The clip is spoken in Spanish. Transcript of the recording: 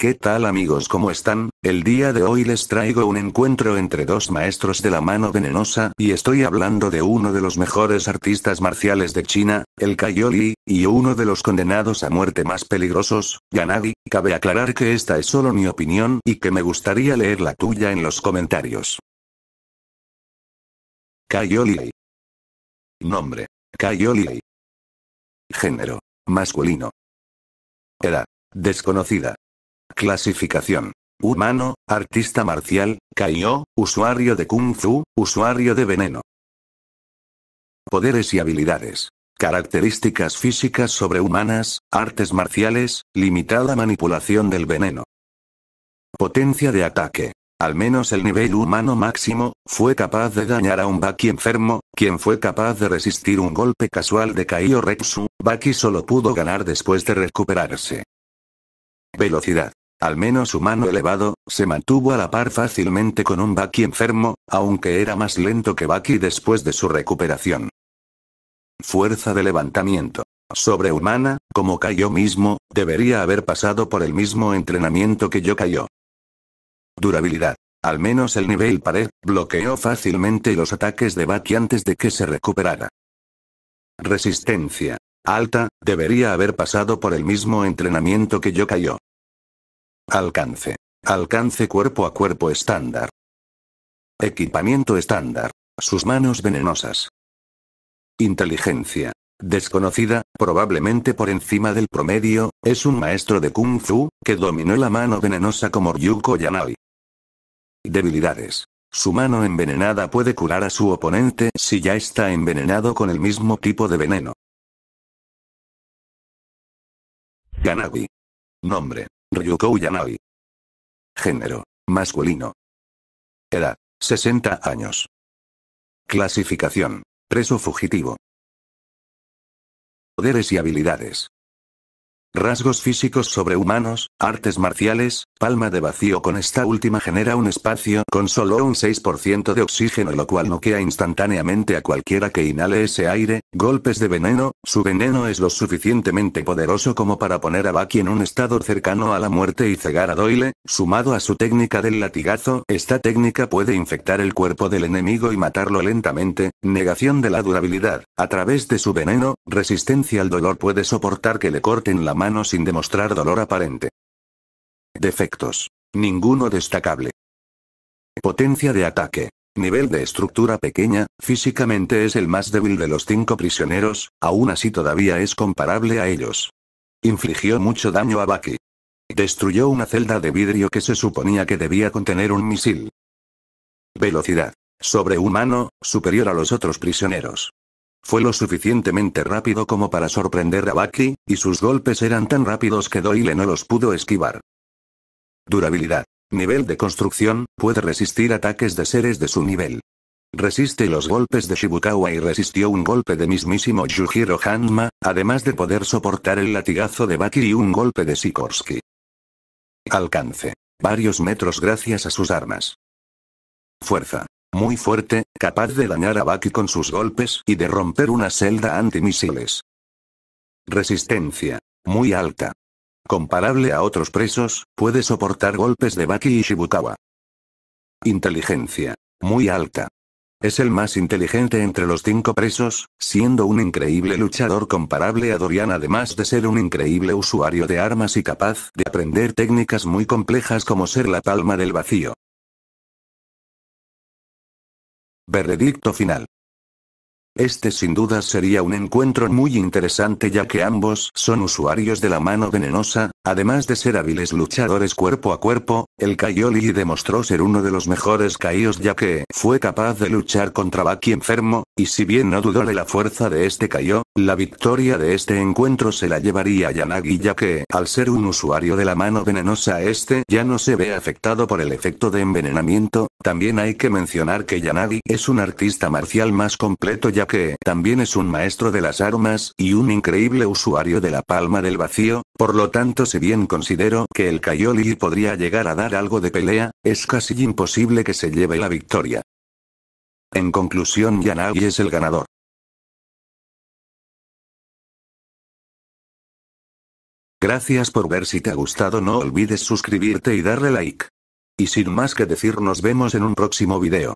¿Qué tal amigos? ¿Cómo están? El día de hoy les traigo un encuentro entre dos maestros de la mano venenosa y estoy hablando de uno de los mejores artistas marciales de China, el Kaioli, y uno de los condenados a muerte más peligrosos, Yanagi. Cabe aclarar que esta es solo mi opinión y que me gustaría leer la tuya en los comentarios. Kaioli. Nombre. Kaioli. Género. Masculino. Edad. Desconocida. Clasificación. Humano, artista marcial, Kaiyo, usuario de Kung Fu, usuario de veneno. Poderes y habilidades. Características físicas sobrehumanas, artes marciales, limitada manipulación del veneno. Potencia de ataque. Al menos el nivel humano máximo, fue capaz de dañar a un Baki enfermo, quien fue capaz de resistir un golpe casual de Kaio Repsu, Baki solo pudo ganar después de recuperarse. Velocidad. Al menos su mano elevado, se mantuvo a la par fácilmente con un Baki enfermo, aunque era más lento que Baki después de su recuperación. Fuerza de levantamiento. Sobrehumana, como cayó mismo, debería haber pasado por el mismo entrenamiento que yo cayó. Durabilidad. Al menos el nivel pared, bloqueó fácilmente los ataques de Baki antes de que se recuperara. Resistencia. Alta, debería haber pasado por el mismo entrenamiento que yo cayó. Alcance. Alcance cuerpo a cuerpo estándar. Equipamiento estándar. Sus manos venenosas. Inteligencia. Desconocida, probablemente por encima del promedio, es un maestro de kung fu, que dominó la mano venenosa como Ryuko Yanai. Debilidades. Su mano envenenada puede curar a su oponente si ya está envenenado con el mismo tipo de veneno. Yanagi. Nombre. Yuko Yanai. Género. Masculino. Edad. 60 años. Clasificación. Preso fugitivo. Poderes y habilidades. Rasgos físicos sobrehumanos, artes marciales, Palma de vacío con esta última genera un espacio con solo un 6% de oxígeno lo cual noquea instantáneamente a cualquiera que inhale ese aire, golpes de veneno, su veneno es lo suficientemente poderoso como para poner a Bucky en un estado cercano a la muerte y cegar a Doyle, sumado a su técnica del latigazo, esta técnica puede infectar el cuerpo del enemigo y matarlo lentamente, negación de la durabilidad, a través de su veneno, resistencia al dolor puede soportar que le corten la mano sin demostrar dolor aparente. Defectos. Ninguno destacable. Potencia de ataque. Nivel de estructura pequeña, físicamente es el más débil de los cinco prisioneros, aún así todavía es comparable a ellos. Infligió mucho daño a Bucky. Destruyó una celda de vidrio que se suponía que debía contener un misil. Velocidad. Sobrehumano, superior a los otros prisioneros. Fue lo suficientemente rápido como para sorprender a Bucky, y sus golpes eran tan rápidos que Doyle no los pudo esquivar. Durabilidad. Nivel de construcción, puede resistir ataques de seres de su nivel. Resiste los golpes de Shibukawa y resistió un golpe de mismísimo Yujiro Hanma, además de poder soportar el latigazo de Baki y un golpe de Sikorsky. Alcance. Varios metros gracias a sus armas. Fuerza. Muy fuerte, capaz de dañar a Baki con sus golpes y de romper una celda antimisiles. Resistencia. Muy alta. Comparable a otros presos, puede soportar golpes de Baki y Shibukawa. Inteligencia. Muy alta. Es el más inteligente entre los cinco presos, siendo un increíble luchador comparable a Dorian además de ser un increíble usuario de armas y capaz de aprender técnicas muy complejas como ser la palma del vacío. Veredicto final. Este sin duda sería un encuentro muy interesante ya que ambos son usuarios de la mano venenosa, además de ser hábiles luchadores cuerpo a cuerpo, el Kaioli demostró ser uno de los mejores Kaios ya que fue capaz de luchar contra Baki enfermo, y si bien no dudó de la fuerza de este Kaio, la victoria de este encuentro se la llevaría Yanagi ya que, al ser un usuario de la mano venenosa este ya no se ve afectado por el efecto de envenenamiento, también hay que mencionar que Yanagi es un artista marcial más completo ya que también es un maestro de las armas, y un increíble usuario de la palma del vacío, por lo tanto si bien considero que el Kaioli podría llegar a dar algo de pelea, es casi imposible que se lleve la victoria. En conclusión Yanagi es el ganador. Gracias por ver si te ha gustado no olvides suscribirte y darle like. Y sin más que decir nos vemos en un próximo video.